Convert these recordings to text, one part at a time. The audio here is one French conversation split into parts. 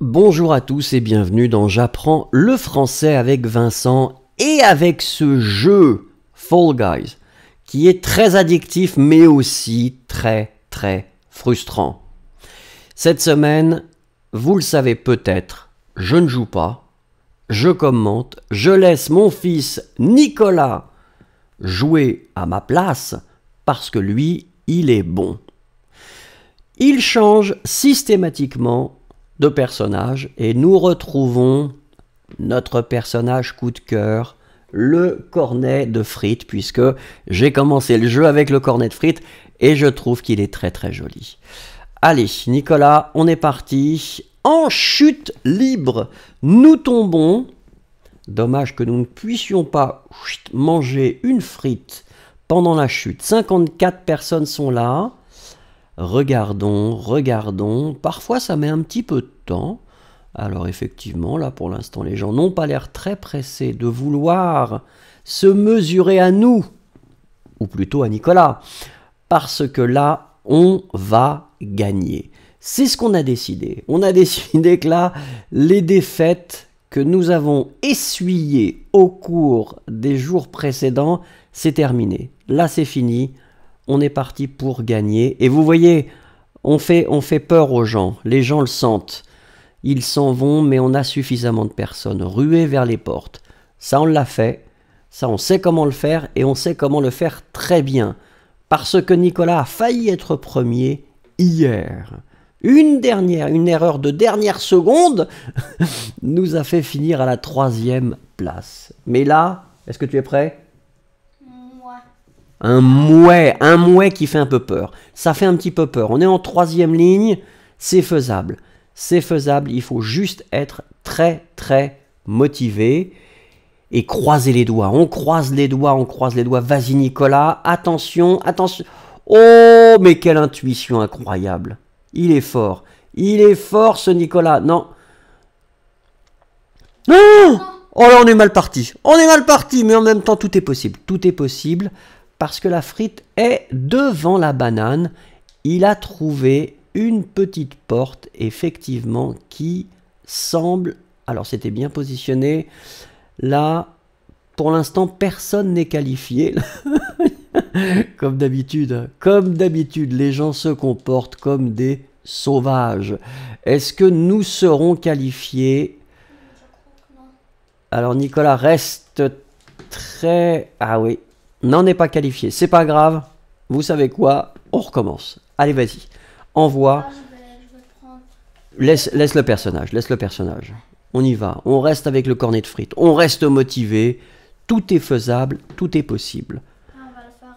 Bonjour à tous et bienvenue dans J'apprends le français avec Vincent et avec ce jeu Fall Guys qui est très addictif mais aussi très très frustrant. Cette semaine, vous le savez peut-être, je ne joue pas, je commente, je laisse mon fils Nicolas jouer à ma place parce que lui, il est bon. Il change systématiquement de personnages et nous retrouvons notre personnage coup de cœur, le cornet de frites, puisque j'ai commencé le jeu avec le cornet de frites et je trouve qu'il est très très joli. Allez, Nicolas, on est parti. En chute libre, nous tombons. Dommage que nous ne puissions pas manger une frite pendant la chute. 54 personnes sont là. Regardons, regardons. Parfois, ça met un petit peu de temps. Alors effectivement, là pour l'instant, les gens n'ont pas l'air très pressés de vouloir se mesurer à nous, ou plutôt à Nicolas, parce que là, on va gagner. C'est ce qu'on a décidé. On a décidé que là, les défaites que nous avons essuyées au cours des jours précédents, c'est terminé. Là, c'est fini on est parti pour gagner. Et vous voyez, on fait, on fait peur aux gens, les gens le sentent. Ils s'en vont, mais on a suffisamment de personnes ruées vers les portes. Ça, on l'a fait, ça, on sait comment le faire, et on sait comment le faire très bien. Parce que Nicolas a failli être premier hier. Une dernière, une erreur de dernière seconde nous a fait finir à la troisième place. Mais là, est-ce que tu es prêt un mouet, un mouet qui fait un peu peur. Ça fait un petit peu peur. On est en troisième ligne, c'est faisable. C'est faisable, il faut juste être très très motivé et croiser les doigts. On croise les doigts, on croise les doigts. Vas-y Nicolas, attention, attention. Oh, mais quelle intuition incroyable. Il est fort. Il est fort ce Nicolas. Non. Non oh, là, on est mal parti. On est mal parti, mais en même temps, tout est possible. Tout est possible parce que la frite est devant la banane, il a trouvé une petite porte, effectivement, qui semble... Alors c'était bien positionné. Là, pour l'instant, personne n'est qualifié. comme d'habitude, comme d'habitude, les gens se comportent comme des sauvages. Est-ce que nous serons qualifiés Alors Nicolas reste très... Ah oui, n'en est pas qualifié. C'est pas grave. Vous savez quoi On recommence. Allez, vas-y. Envoie. Ah, laisse, laisse le personnage. Laisse le personnage. On y va. On reste avec le cornet de frites. On reste motivé. Tout est faisable. Tout est possible. on va le faire.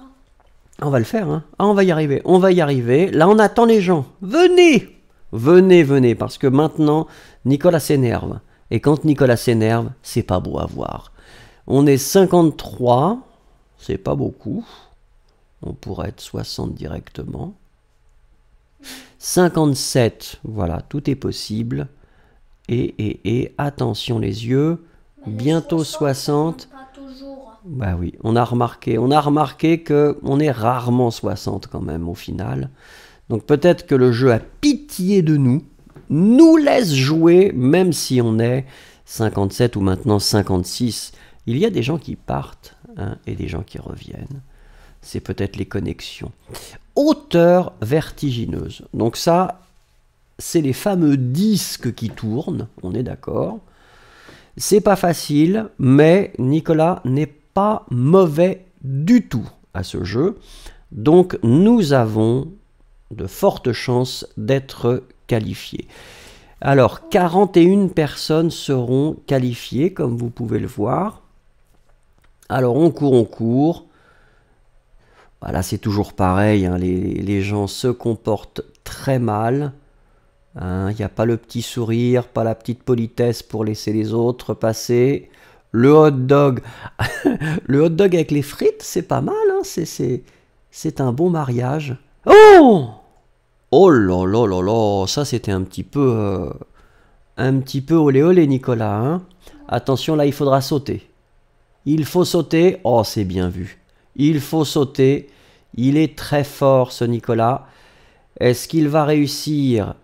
On va le faire. Hein, ah, hein. Ah, on va y arriver. On va y arriver. Là, on attend les gens. Venez Venez, venez. Parce que maintenant, Nicolas s'énerve. Et quand Nicolas s'énerve, c'est pas beau à voir. On est 53. C'est pas beaucoup. On pourrait être 60 directement. 57, voilà, tout est possible. Et, et, et, attention les yeux, bientôt 60. Bah oui, on a remarqué, on a remarqué que on est rarement 60 quand même au final. Donc peut-être que le jeu a pitié de nous, nous laisse jouer même si on est 57 ou maintenant 56. Il y a des gens qui partent hein, et des gens qui reviennent. C'est peut-être les connexions. Hauteur vertigineuse. Donc ça, c'est les fameux disques qui tournent, on est d'accord. C'est pas facile, mais Nicolas n'est pas mauvais du tout à ce jeu. Donc nous avons de fortes chances d'être qualifiés. Alors 41 personnes seront qualifiées, comme vous pouvez le voir. Alors on court, on court. Voilà, bah, c'est toujours pareil, hein. les, gens se comportent très mal. Hein. Il n'y a pas le petit sourire, pas la petite politesse pour laisser les autres passer. Le hot dog, le hot dog avec les frites, c'est pas mal, hein. c'est un bon mariage. Oh Oh là là là là, ça c'était un petit peu... Euh, un petit peu olé olé Nicolas. Attention là, il faudra sauter. Il faut sauter. Oh, c'est bien vu. Il faut sauter. Il est très fort, ce Nicolas. Est-ce qu'il va réussir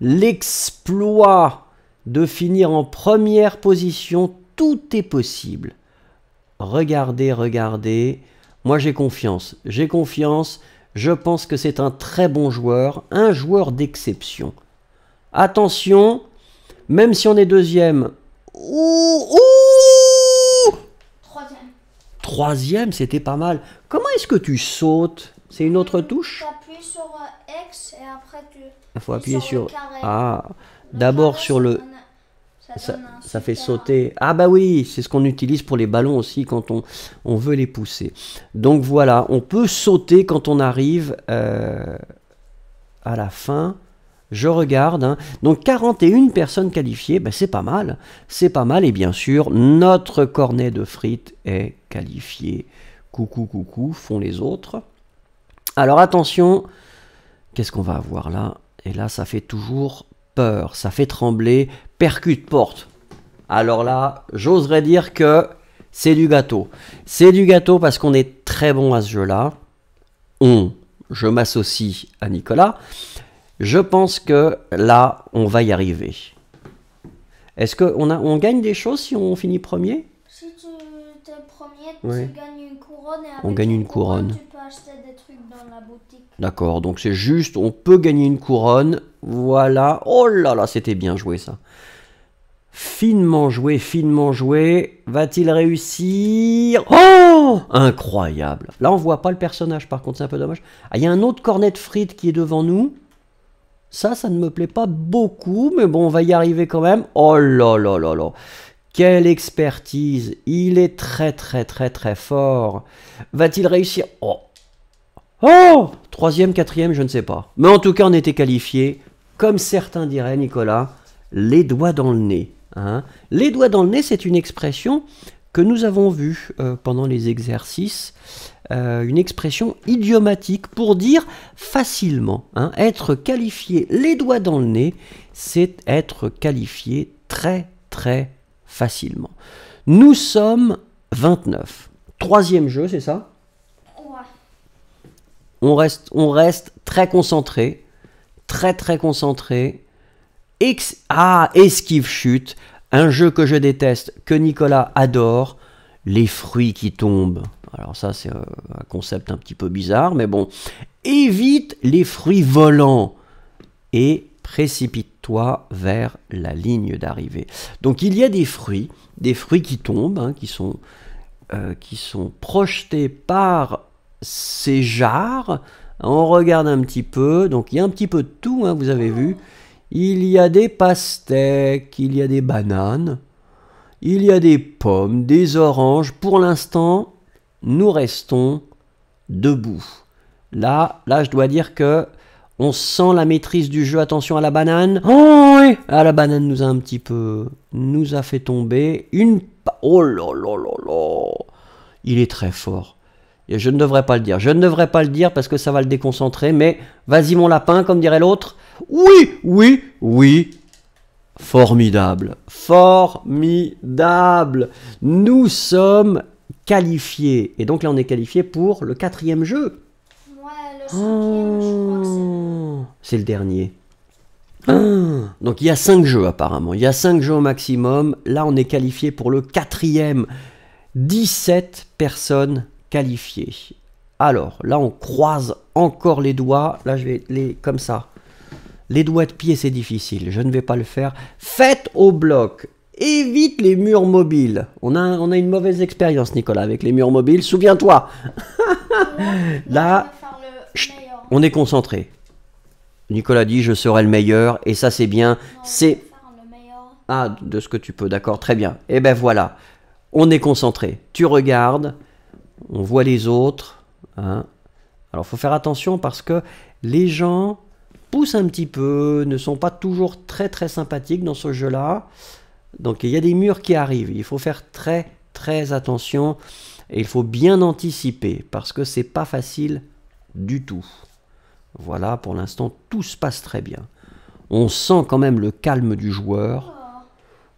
l'exploit de finir en première position Tout est possible. Regardez, regardez. Moi, j'ai confiance. J'ai confiance. Je pense que c'est un très bon joueur, un joueur d'exception. Attention, même si on est deuxième. Ouh, troisième, c'était pas mal. Comment est-ce que tu sautes C'est une autre touche Tu sur euh, X et après tu. Il faut appuyer sur. Ah, d'abord sur le. Ça, fait sauter. Ah bah oui, c'est ce qu'on utilise pour les ballons aussi quand on, on, veut les pousser. Donc voilà, on peut sauter quand on arrive euh, à la fin je regarde. Hein. Donc 41 personnes qualifiées, ben, c'est pas mal. C'est pas mal. Et bien sûr, notre cornet de frites est qualifié. Coucou, coucou, font les autres. Alors attention, qu'est-ce qu'on va avoir là Et là, ça fait toujours peur, ça fait trembler. Percute porte. Alors là, j'oserais dire que c'est du gâteau. C'est du gâteau parce qu'on est très bon à ce jeu-là. On, je m'associe à Nicolas. Je pense que là, on va y arriver. Est-ce qu'on on gagne des choses si on finit premier Si tu es premier, tu gagnes une couronne. Et on gagne une, couronne. Tu peux acheter des trucs dans la boutique. D'accord, donc c'est juste, on peut gagner une couronne. Voilà. Oh là là, c'était bien joué ça. Finement joué, finement joué. Va-t-il réussir Oh Incroyable. Là, on voit pas le personnage, par contre, c'est un peu dommage. Ah, il y a un autre cornet de frites qui est devant nous. Ça, ça ne me plaît pas beaucoup, mais bon, on va y arriver quand même. Oh là là là là quelle expertise Il est très très très très fort. Va-t-il réussir Oh Oh Troisième, quatrième, je ne sais pas. Mais en tout cas, on était qualifié, comme certains diraient, Nicolas, les doigts dans le nez. Hein. les doigts dans le nez, c'est une expression que nous avons vue euh, pendant les exercices euh, une expression idiomatique pour dire facilement. Hein, être qualifié les doigts dans le nez, c'est être qualifié très très facilement. Nous sommes 29. Troisième jeu, c'est ça on reste, on reste très concentré, très très concentré. ah, esquive chute, un jeu que je déteste, que Nicolas adore, les fruits qui tombent. Alors ça c'est euh, un concept un petit peu bizarre, mais bon. Évite les fruits volants et précipite-toi vers la ligne d'arrivée. Donc il y a des fruits, des fruits qui tombent, hein, euh, qui, sont, projetés par ces jarres. On regarde un petit peu, donc il y a un petit peu de tout, hein, vous avez vu. Il y a des pastèques, il y a des bananes, il y a des pommes, des oranges. Pour l'instant, nous restons debout. Là, là, je dois dire que on sent la maîtrise du jeu. Attention à la banane. Oh, oui. ah, la banane nous a un petit peu, nous a fait tomber une. Oh là là là là. Il est très fort. Et je ne devrais pas le dire. Je ne devrais pas le dire parce que ça va le déconcentrer. Mais vas-y mon lapin, comme dirait l'autre. Oui, oui, oui. Formidable. Formidable. Nous sommes qualifié. Et donc là, on est qualifié pour le quatrième jeu. Ouais, le ah, C'est le dernier. Ah, donc il y a cinq jeux apparemment. Il y a cinq jeux au maximum. Là, on est qualifié pour le quatrième. 17 personnes qualifiées. Alors, là, on croise encore les doigts. Là, je vais les comme ça. Les doigts de pied, c'est difficile. Je ne vais pas le faire. Faites au bloc évite les murs mobiles. On a, on a une mauvaise expérience, Nicolas, avec les murs mobiles. Souviens-toi. Là, on est concentré. Nicolas dit je serai le meilleur et ça c'est bien. C'est ah de ce que tu peux, d'accord, très bien. Et eh ben voilà, on est concentré. Tu regardes, on voit les autres. Hein. Alors faut faire attention parce que les gens poussent un petit peu, ne sont pas toujours très très sympathiques dans ce jeu-là. Donc il y a des murs qui arrivent. Il faut faire très très attention et il faut bien anticiper parce que c'est pas facile du tout. Voilà, pour l'instant tout se passe très bien. On sent quand même le calme du joueur.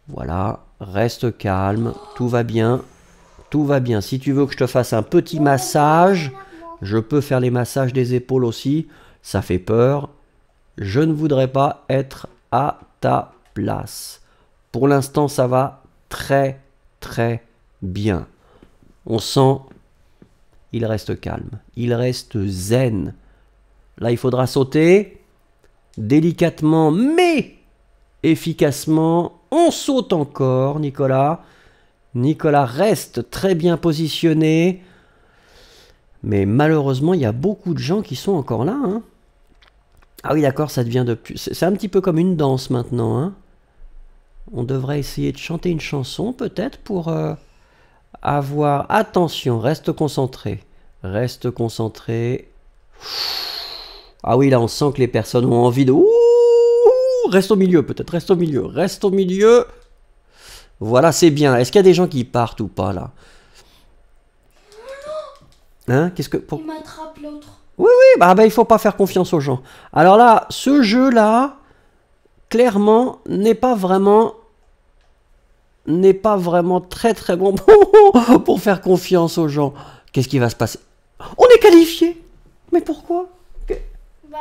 Voilà, reste calme, tout va bien. Tout va bien. Si tu veux que je te fasse un petit massage, je peux faire les massages des épaules aussi. Ça fait peur. Je ne voudrais pas être à ta place. Pour l'instant, ça va très très bien. On sent, il reste calme, il reste zen. Là, il faudra sauter délicatement, mais efficacement. On saute encore, Nicolas. Nicolas reste très bien positionné. Mais malheureusement, il y a beaucoup de gens qui sont encore là. Hein. Ah oui, d'accord, ça devient de plus. C'est un petit peu comme une danse maintenant. Hein on devrait essayer de chanter une chanson peut-être pour euh, avoir... Attention, reste concentré. Reste concentré. Ah oui, là on sent que les personnes ont envie de... reste au milieu peut-être, reste au milieu, reste au milieu. Voilà, c'est bien. Est-ce qu'il y a des gens qui partent ou pas là Hein Qu'est-ce que... Pour... Il m'attrape l'autre. Oui, oui, bah, bah il faut pas faire confiance aux gens. Alors là, ce jeu-là, clairement, n'est pas vraiment n'est pas vraiment très très bon pour faire confiance aux gens. Qu'est-ce qui va se passer On est qualifié Mais pourquoi bah,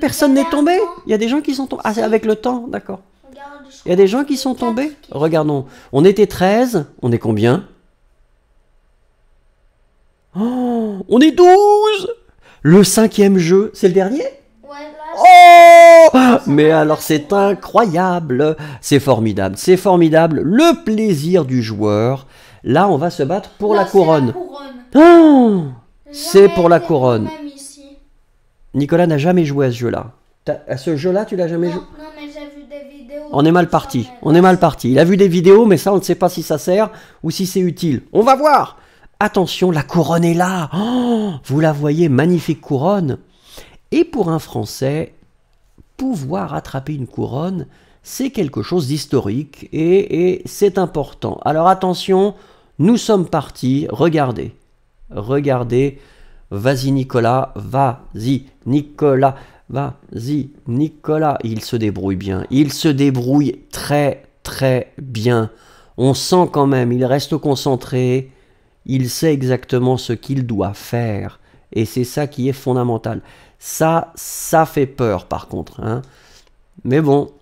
Personne n'est tombé Il y a des gens qui sont tombés. Ah, c'est avec le temps, d'accord. Il y a des gens qui sont tombés Regardons. On était 13, on est combien oh, On est 12 Le cinquième jeu, c'est le dernier Oh ah, Mais alors c'est incroyable, c'est formidable, c'est formidable, le plaisir du joueur. Là, on va se battre pour la couronne. Ah, c'est pour la couronne. Nicolas n'a jamais joué à ce jeu-là. À ce jeu-là, tu l'as jamais joué Non, mais j'ai vu des vidéos. On est mal parti. On est mal parti. Il a vu des vidéos, mais ça, on ne sait pas si ça sert ou si c'est utile. On va voir. Attention, la couronne est là. Oh, vous la voyez, magnifique couronne. Et pour un Français, pouvoir attraper une couronne, c'est quelque chose d'historique et, c'est important. Alors attention, nous sommes partis, regardez, regardez, vas-y Nicolas, vas-y Nicolas, vas-y Nicolas, il se débrouille bien, il se débrouille très très bien. On sent quand même, il reste concentré, il sait exactement ce qu'il doit faire et c'est ça qui est fondamental. Ça, ça fait peur par contre. Hein. Mais bon.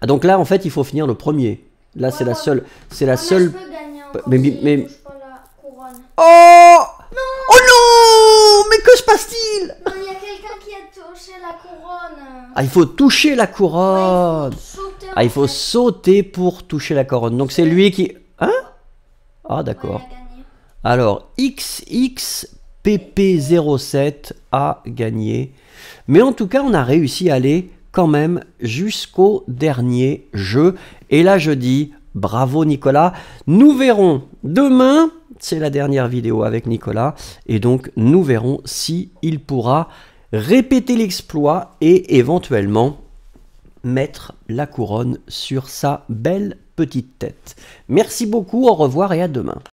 Ah, donc là, en fait, il faut finir le premier. Là, c'est la seule. C'est la seule. Mais, mais, Oh Oh non Mais que se passe-t-il Il y a quelqu'un qui a touché la couronne. Ah, il faut toucher la couronne. il faut ah, il faut sauter pour toucher la couronne. Donc c'est lui qui. Hein Ah, d'accord. Alors, XX PP07 a gagné. Mais en tout cas, on a réussi à aller quand même jusqu'au dernier jeu. Et là, je dis bravo Nicolas. Nous verrons demain, c'est la dernière vidéo avec Nicolas. Et donc, nous verrons si il pourra répéter l'exploit et éventuellement mettre la couronne sur sa belle petite tête. Merci beaucoup, au revoir et à demain.